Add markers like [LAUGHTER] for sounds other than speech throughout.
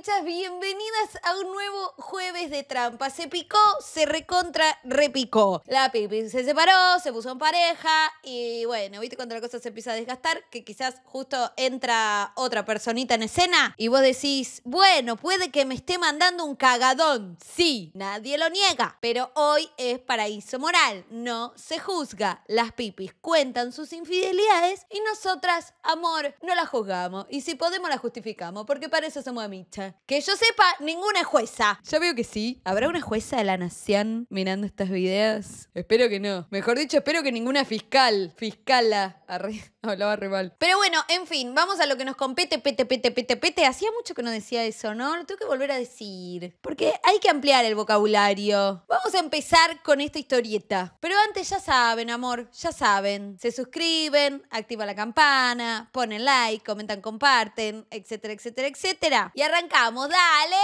Muchas bienvenidas a un nuevo jueves de trampa. Se picó, se recontra, repicó. La pipi se separó, se puso en pareja y bueno, viste cuando la cosa se empieza a desgastar, que quizás justo entra otra personita en escena y vos decís, bueno, puede que me esté mandando un cagadón. Sí, nadie lo niega, pero hoy es paraíso moral, no se juzga. Las pipis cuentan sus infidelidades y nosotras, amor, no las juzgamos y si podemos las justificamos, porque para eso somos amichas. Que yo sepa, ninguna jueza. Ya veo que sí. ¿Habrá una jueza de la nación mirando estas videos? Espero que no. Mejor dicho, espero que ninguna fiscal. Fiscala. [LAUGHS] Hablaba rival. Pero bueno, en fin, vamos a lo que nos compete, pete, pete, pete, pete. Hacía mucho que no decía eso, ¿no? Lo tengo que volver a decir. Porque hay que ampliar el vocabulario. Vamos a empezar con esta historieta. Pero antes ya saben, amor, ya saben. Se suscriben, Activa la campana, ponen like, comentan, comparten, etcétera, etcétera, etcétera. Y arranca ¡Vamos, dale.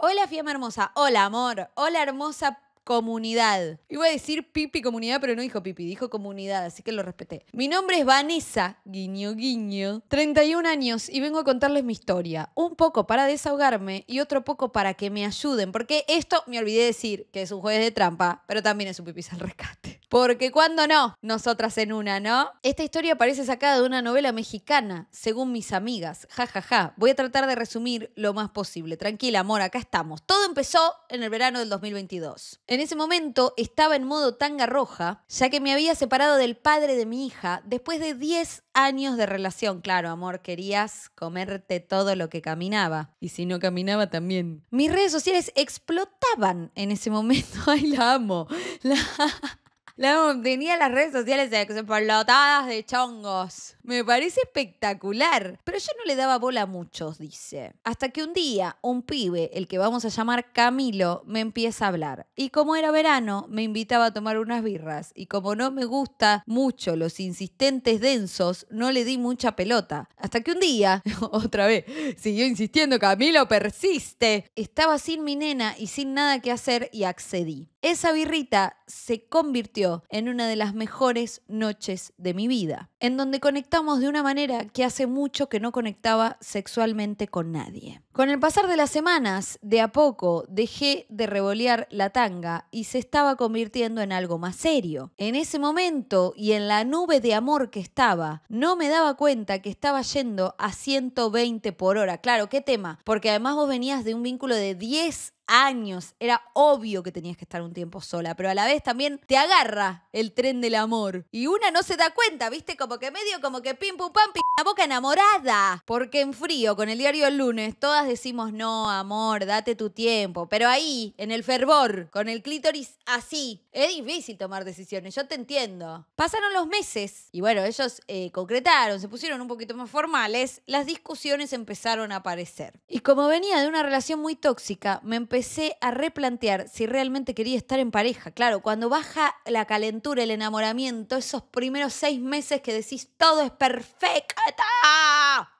Hola Fiamma Hermosa, hola amor, hola hermosa comunidad. Iba a decir pipi comunidad, pero no dijo pipi, dijo comunidad, así que lo respeté. Mi nombre es Vanessa, guiño guiño, 31 años y vengo a contarles mi historia. Un poco para desahogarme y otro poco para que me ayuden, porque esto me olvidé decir que es un jueves de trampa, pero también es un pipis [LAUGHS] al rescate. Porque cuando no, nosotras en una, ¿no? Esta historia parece sacada de una novela mexicana, según mis amigas. Ja, ja, ja. Voy a tratar de resumir lo más posible. Tranquila, amor, acá estamos. Todo empezó en el verano del 2022. En ese momento estaba en modo tanga roja, ya que me había separado del padre de mi hija después de 10 años de relación. Claro, amor, querías comerte todo lo que caminaba. Y si no caminaba, también. Mis redes sociales explotaban en ese momento. [LAUGHS] Ay, la amo. La Tenía las redes sociales explotadas de chongos. Me parece espectacular. Pero yo no le daba bola a muchos, dice. Hasta que un día un pibe, el que vamos a llamar Camilo, me empieza a hablar. Y como era verano, me invitaba a tomar unas birras. Y como no me gusta mucho los insistentes densos, no le di mucha pelota. Hasta que un día, [LAUGHS] otra vez, siguió insistiendo, Camilo persiste. Estaba sin mi nena y sin nada que hacer y accedí. Esa birrita se convirtió en una de las mejores noches de mi vida en donde conectamos de una manera que hace mucho que no conectaba sexualmente con nadie. Con el pasar de las semanas, de a poco dejé de revolear la tanga y se estaba convirtiendo en algo más serio. En ese momento y en la nube de amor que estaba, no me daba cuenta que estaba yendo a 120 por hora. Claro, qué tema, porque además vos venías de un vínculo de 10 años. Era obvio que tenías que estar un tiempo sola, pero a la vez también te agarra el tren del amor. Y una no se da cuenta, ¿viste? Como que medio como que pim pum pam, la boca enamorada. Porque en frío, con el diario el lunes, todas decimos, no, amor, date tu tiempo. Pero ahí, en el fervor, con el clítoris así, es difícil tomar decisiones, yo te entiendo. Pasaron los meses y bueno, ellos eh, concretaron, se pusieron un poquito más formales, las discusiones empezaron a aparecer. Y como venía de una relación muy tóxica, me empecé empecé a replantear si realmente quería estar en pareja. Claro, cuando baja la calentura, el enamoramiento, esos primeros seis meses que decís todo es perfecto.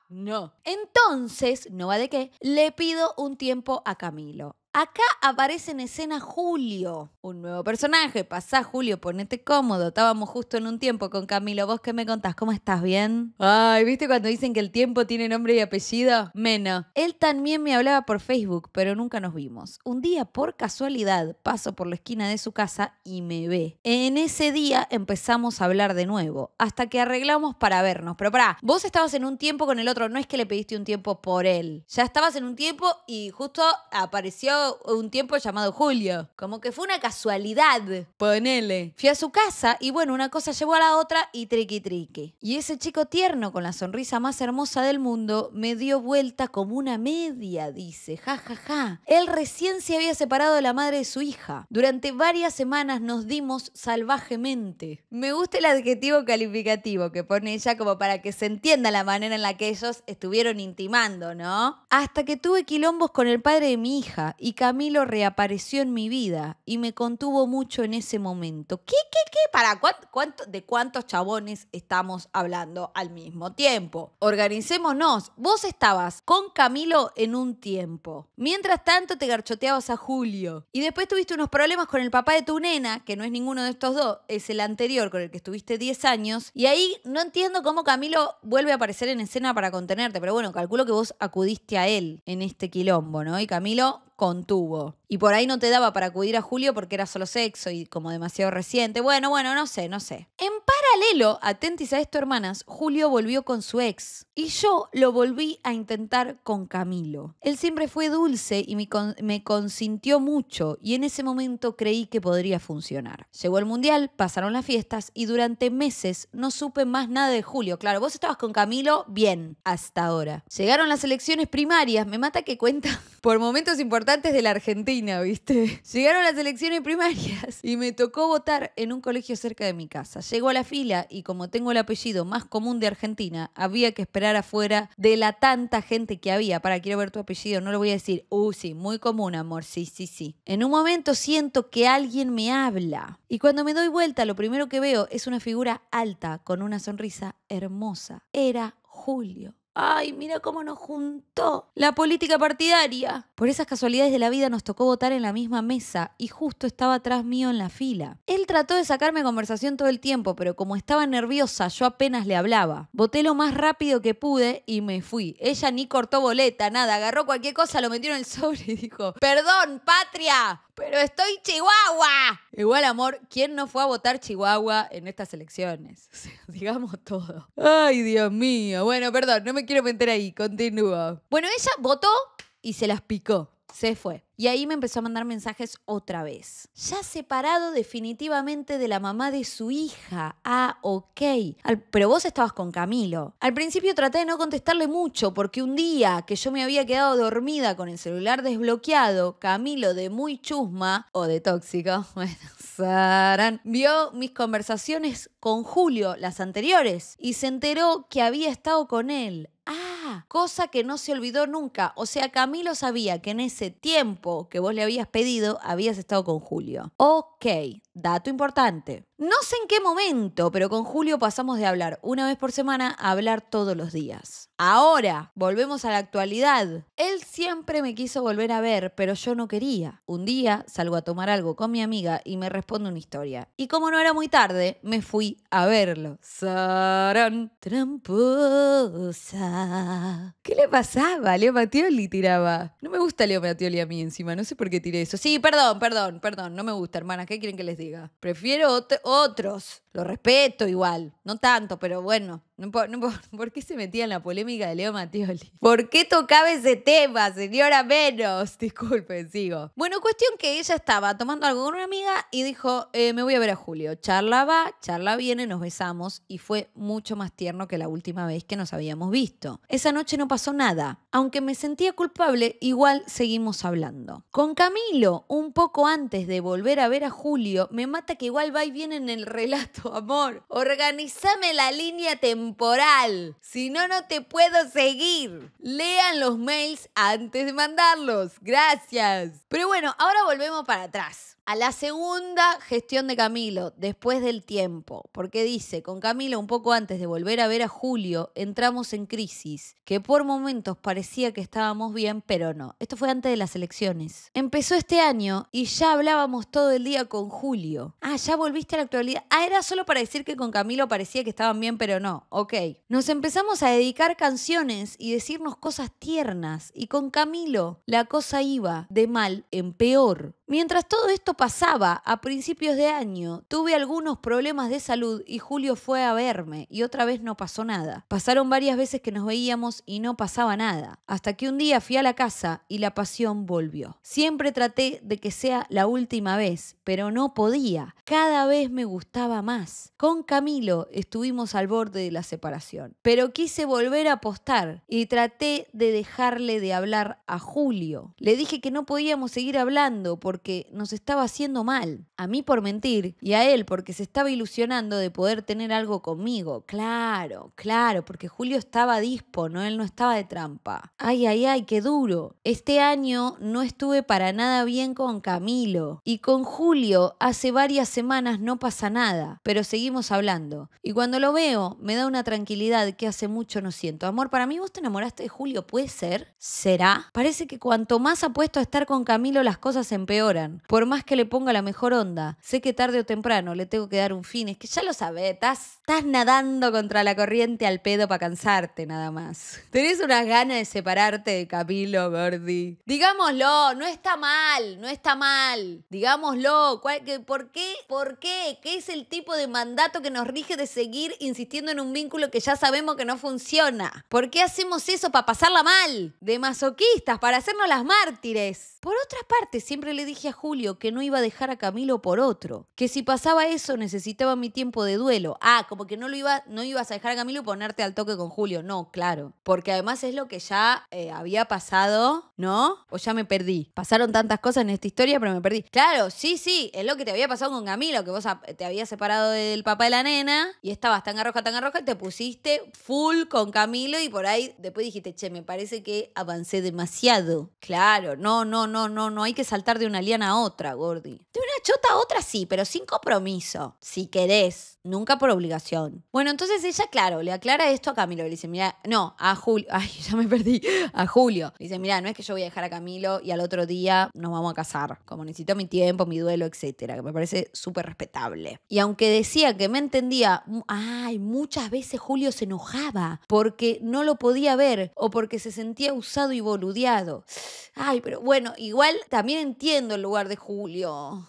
No. Entonces, no va de qué, le pido un tiempo a Camilo. Acá aparece en escena Julio, un nuevo personaje. Pasá, Julio, ponete cómodo. Estábamos justo en un tiempo con Camilo. ¿Vos qué me contás? ¿Cómo estás? ¿Bien? Ay, ¿viste cuando dicen que el tiempo tiene nombre y apellido? Mena. Él también me hablaba por Facebook, pero nunca nos vimos. Un día, por casualidad, paso por la esquina de su casa y me ve. En ese día empezamos a hablar de nuevo, hasta que arreglamos para vernos. Pero pará, vos estabas en un tiempo con el otro, no es que le pediste un tiempo por él. Ya estabas en un tiempo y justo apareció un tiempo llamado Julio. Como que fue una casualidad. Ponele. Fui a su casa y bueno, una cosa llevó a la otra y triqui triqui. Y ese chico tierno con la sonrisa más hermosa del mundo me dio vuelta como una media, dice. Ja, ja, ja. Él recién se había separado de la madre de su hija. Durante varias semanas nos dimos salvajemente. Me gusta el adjetivo calificativo que pone ella como para que se entienda la manera en la que ellos estuvieron intimando, ¿no? Hasta que tuve quilombos con el padre de mi hija y y Camilo reapareció en mi vida y me contuvo mucho en ese momento. ¿Qué, qué, qué? ¿Para cuánto, ¿De cuántos chabones estamos hablando al mismo tiempo? Organicémonos. Vos estabas con Camilo en un tiempo. Mientras tanto te garchoteabas a Julio. Y después tuviste unos problemas con el papá de tu nena, que no es ninguno de estos dos, es el anterior con el que estuviste 10 años. Y ahí no entiendo cómo Camilo vuelve a aparecer en escena para contenerte. Pero bueno, calculo que vos acudiste a él en este quilombo, ¿no? Y Camilo contuvo. Y por ahí no te daba para acudir a Julio porque era solo sexo y como demasiado reciente. Bueno, bueno, no sé, no sé. En Paralelo atentis a esto, hermanas, Julio volvió con su ex y yo lo volví a intentar con Camilo. Él siempre fue dulce y me, consintió mucho y en ese momento creí que podría funcionar. Llegó el mundial, pasaron las fiestas y durante meses no supe más nada de Julio. Claro, vos estabas con Camilo bien hasta ahora. Llegaron las elecciones primarias, me mata que cuenta [LAUGHS] por momentos importantes de la Argentina, ¿viste? Llegaron las elecciones primarias y me tocó votar en un colegio cerca de mi casa. Llegó a la fiesta y como tengo el apellido más común de Argentina, había que esperar afuera de la tanta gente que había. Para, quiero ver tu apellido, no lo voy a decir. Uh, sí, muy común, amor, sí, sí, sí. En un momento siento que alguien me habla. Y cuando me doy vuelta, lo primero que veo es una figura alta con una sonrisa hermosa. Era Julio. Ay, mira cómo nos juntó la política partidaria. Por esas casualidades de la vida nos tocó votar en la misma mesa y justo estaba atrás mío en la fila. Él trató de sacarme conversación todo el tiempo, pero como estaba nerviosa yo apenas le hablaba. Voté lo más rápido que pude y me fui. Ella ni cortó boleta, nada, agarró cualquier cosa, lo metió en el [LAUGHS] sobre y dijo, perdón, patria, pero estoy Chihuahua. Igual, amor, ¿quién no fue a votar Chihuahua en estas elecciones? [LAUGHS] digamos todo. Ay, Dios mío. Bueno, perdón, no me quiero meter ahí. Continúo. Bueno, ella votó y se las picó. Se fue. Y ahí me empezó a mandar mensajes otra vez. Ya separado definitivamente de la mamá de su hija. Ah, ok. pero vos estabas con Camilo. Al principio traté de no contestarle mucho porque un día que yo me había quedado dormida con el celular desbloqueado, Camilo de muy chusma o de tóxico, [LAUGHS] bueno, sarán, vio mis conversaciones con Julio, las anteriores, y se enteró que había estado con él. Ah cosa que no se olvidó nunca. O sea, Camilo sabía que en ese tiempo que vos le habías pedido, habías estado con Julio. Ok, dato importante. No sé en qué momento, pero con Julio pasamos de hablar una vez por semana a hablar todos los días. Ahora, volvemos a la actualidad. Él siempre me quiso volver a ver, pero yo no quería. Un día salgo a tomar algo con mi amiga y me responde una historia. Y como no era muy tarde, me fui a verlo. Sarán, tramposa. ¿Qué le pasaba? Leo Matioli tiraba. No me gusta Leo Matioli a mí encima, no sé por qué tiré eso. Sí, perdón, perdón, perdón, no me gusta, hermanas, ¿qué quieren que les diga? Prefiero otros. Lo respeto igual, no tanto, pero bueno, [LAUGHS] ¿por qué se metía en la polémica de Leo Matioli [LAUGHS] ¿Por qué tocaba ese tema, señora menos? [LAUGHS] Disculpen, sigo. Bueno, cuestión que ella estaba tomando algo con una amiga y dijo, eh, me voy a ver a Julio. Charla va, charla viene, nos besamos y fue mucho más tierno que la última vez que nos habíamos visto. Esa noche no pasó nada. Aunque me sentía culpable, igual seguimos hablando. Con Camilo, un poco antes de volver a ver a Julio, me mata que igual va y viene en el relato amor. Organizame la línea temporal. Si no, no te puedo seguir. Lean los mails antes de mandarlos. Gracias. Pero bueno, ahora volvemos para atrás a la segunda gestión de Camilo, después del tiempo, porque dice, con Camilo un poco antes de volver a ver a Julio, entramos en crisis, que por momentos parecía que estábamos bien, pero no. Esto fue antes de las elecciones. Empezó este año y ya hablábamos todo el día con Julio. Ah, ya volviste a la actualidad. Ah, era solo para decir que con Camilo parecía que estaban bien, pero no. Ok. Nos empezamos a dedicar canciones y decirnos cosas tiernas, y con Camilo la cosa iba de mal en peor. Mientras todo esto pasaba, a principios de año, tuve algunos problemas de salud y Julio fue a verme y otra vez no pasó nada. Pasaron varias veces que nos veíamos y no pasaba nada, hasta que un día fui a la casa y la pasión volvió. Siempre traté de que sea la última vez, pero no podía. Cada vez me gustaba más. Con Camilo estuvimos al borde de la separación, pero quise volver a apostar y traté de dejarle de hablar a Julio. Le dije que no podíamos seguir hablando porque nos estaba haciendo mal. A mí por mentir y a él porque se estaba ilusionando de poder tener algo conmigo. Claro, claro, porque Julio estaba dispo, ¿no? Él no estaba de trampa. Ay, ay, ay, qué duro. Este año no estuve para nada bien con Camilo. Y con Julio hace varias semanas no pasa nada, pero seguimos hablando. Y cuando lo veo, me da una tranquilidad que hace mucho no siento. Amor, para mí vos te enamoraste de Julio, ¿puede ser? ¿Será? Parece que cuanto más apuesto a estar con Camilo, las cosas empeoran. Por más que le ponga la mejor onda. Sé que tarde o temprano le tengo que dar un fin. Es que ya lo sabés, estás, nadando contra la corriente al pedo para cansarte nada más. Tenés unas ganas de separarte de Camilo Gordi. Digámoslo, no está mal, no está mal. Digámoslo, ¿por qué? ¿Por qué? ¿Qué es el tipo de mandato que nos rige de seguir insistiendo en un vínculo que ya sabemos que no funciona? ¿Por qué hacemos eso para pasarla mal? De masoquistas, para hacernos las mártires. Por otra parte, siempre le dije a Julio que no no iba a dejar a Camilo por otro, que si pasaba eso necesitaba mi tiempo de duelo. Ah, como que no lo iba, no ibas a dejar a Camilo y ponerte al toque con Julio. No, claro. Porque además es lo que ya eh, había pasado, ¿no? O ya me perdí. Pasaron tantas cosas en esta historia, pero me perdí. Claro, sí, sí, es lo que te había pasado con Camilo, que vos te habías separado del papá de la nena y estabas tan arroja, tan arroja, y te pusiste full con Camilo y por ahí después dijiste, che, me parece que avancé demasiado. Claro, no, no, no, no, no hay que saltar de una liana a otra, güey. De una chota a otra sí, pero sin compromiso. Si querés, nunca por obligación. Bueno, entonces ella, claro, le aclara esto a Camilo. Le dice, mira, no, a Julio. [LAUGHS] Ay, ya me perdí. A Julio. Le dice, mira, no es que yo voy a dejar a Camilo y al otro día nos vamos a casar. Como necesito mi tiempo, mi duelo, etcétera. Que me parece súper respetable. Y aunque decía que me entendía, ay, muchas veces Julio se enojaba porque no lo podía ver o porque se sentía usado y boludeado. Ay, pero bueno, igual también entiendo el lugar de Julio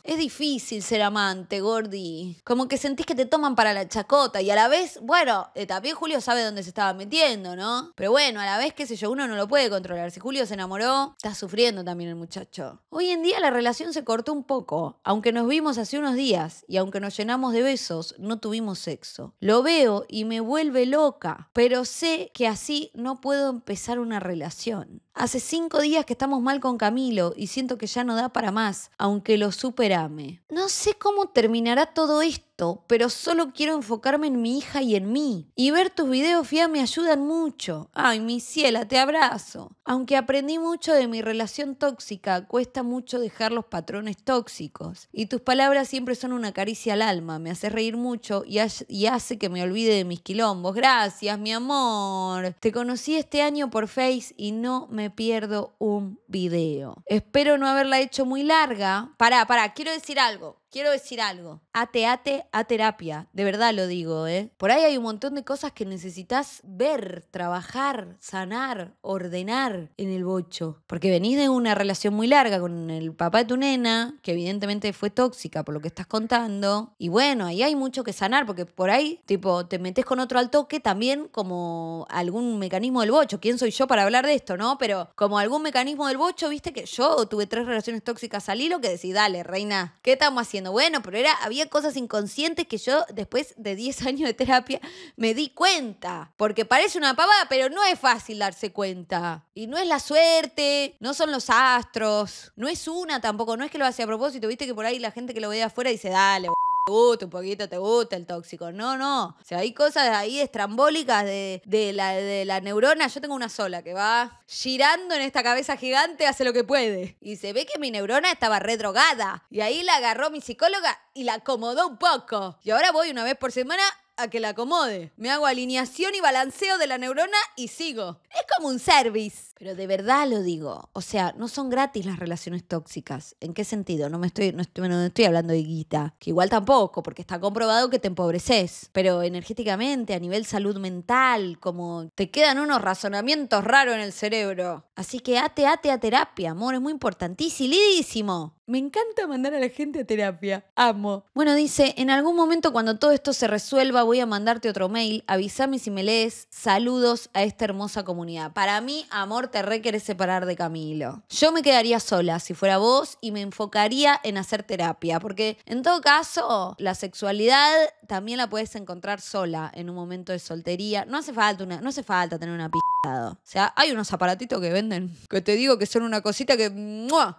es difícil ser amante, Gordi. Como que sentís que te toman para la chacota y a la vez, bueno, eh, también Julio sabe dónde se estaba metiendo, ¿no? Pero bueno, a la vez, qué sé yo, uno no lo puede controlar. Si Julio se enamoró, está sufriendo también el muchacho. Hoy en día la relación se cortó un poco, aunque nos vimos hace unos días y aunque nos llenamos de besos, no tuvimos sexo. Lo veo y me vuelve loca, pero sé que así no puedo empezar una relación. Hace cinco días que estamos mal con Camilo y siento que ya no da para más, aunque lo superame. No sé cómo terminará todo esto pero solo quiero enfocarme en mi hija y en mí. Y ver tus videos, Fia, me ayudan mucho. Ay, mi ciela, te abrazo. Aunque aprendí mucho de mi relación tóxica, cuesta mucho dejar los patrones tóxicos. Y tus palabras siempre son una caricia al alma, me hace reír mucho y, y hace que me olvide de mis quilombos. Gracias, mi amor. Te conocí este año por Face y no me pierdo un video. Espero no haberla hecho muy larga. Pará, pará, quiero decir algo quiero decir algo. Ate, a terapia. De verdad lo digo, ¿eh? Por ahí hay un montón de cosas que necesitas ver, trabajar, sanar, ordenar en el bocho. Porque venís de una relación muy larga con el papá de tu nena, que evidentemente fue tóxica por lo que estás contando. Y bueno, ahí hay mucho que sanar, porque por ahí, tipo, te metes con otro al toque también como algún mecanismo del bocho. ¿Quién soy yo para hablar de esto, no? Pero como algún mecanismo del bocho, viste que yo tuve tres relaciones tóxicas al hilo que decís, dale, reina, ¿qué estamos haciendo? bueno, pero era, había cosas inconscientes que yo después de 10 [LAUGHS] años de terapia me di cuenta. Porque parece una pavada, pero no es fácil darse cuenta. Y no es la suerte, no son los astros, no es una tampoco, no es que lo hace a propósito, viste que por ahí la gente que lo ve afuera dice, dale, te gusta, un poquito te gusta el tóxico. No, no. Si hay cosas ahí estrambólicas de, de, la, de la neurona. Yo tengo una sola que va girando en esta cabeza gigante, hace lo que puede. Y se ve que mi neurona estaba redrogada. Y ahí la agarró mi psicóloga y la acomodó un poco. Y ahora voy una vez por semana a que la acomode. Me hago alineación y balanceo de la neurona y sigo. Es como un service. Pero de verdad lo digo. O sea, no son gratis las relaciones tóxicas. ¿En qué sentido? No me estoy, no estoy, hablando de guita. Que igual tampoco, porque está comprobado que te empobreces. Pero energéticamente, a nivel salud mental, como te quedan unos razonamientos raros en el cerebro. Así que ate, ate a terapia, amor. Es muy importantísimo. Me encanta mandar a la gente a terapia. Amo. Bueno, dice, en algún momento cuando todo esto se resuelva voy a mandarte otro mail. Avísame si me lees. Saludos a esta hermosa comunidad. Para mí, amor te re separar de Camilo. Yo me quedaría sola si fuera vos y me enfocaría en hacer terapia, porque en todo caso, la sexualidad también la puedes encontrar sola en un momento de soltería. No hace falta no hace falta tener una p o sea, hay unos aparatitos que venden que te digo que son una cosita que.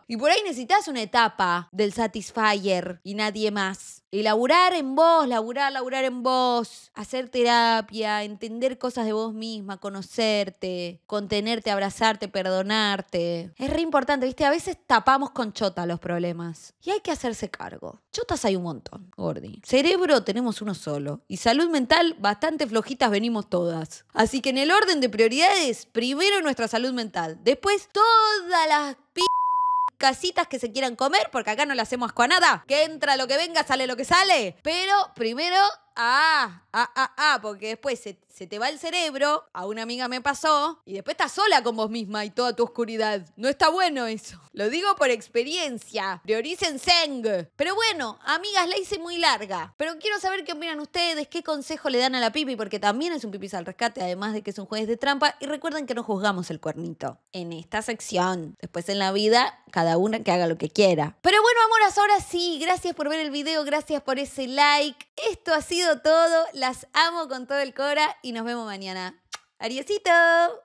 Y por ahí necesitas una etapa del satisfier y nadie más. Y laburar en vos, laburar, laburar en vos, hacer terapia, entender cosas de vos misma, conocerte, contenerte, abrazarte perdonarte. Es re importante, ¿viste? A veces tapamos con chota los problemas y hay que hacerse cargo. Chotas hay un montón, Gordi. Cerebro tenemos uno solo y salud mental bastante flojitas venimos todas. Así que en el orden de prioridades, primero nuestra salud mental, después todas las p casitas que se quieran comer, porque acá no le hacemos asco a nada. Que entra lo que venga, sale lo que sale. Pero primero ah, ah, ah, ah, porque después se, te va el cerebro, a una amiga me pasó, y después estás sola con vos misma y toda tu oscuridad. No está bueno eso. Lo digo por experiencia. Prioricen Zeng. Pero bueno, amigas, la hice muy larga. Pero quiero saber qué opinan ustedes, qué consejo le dan a la pipi, porque también es un pipi al rescate, además de que es un juez de trampa. Y recuerden que no juzgamos el cuernito en esta sección. Después en la vida, cada una que haga lo que quiera. Pero bueno, amoras, ahora sí. Gracias por ver el video, gracias por ese like. Esto ha sido todo. Las amo con todo el cora y nos vemos mañana. ¡Adiósito!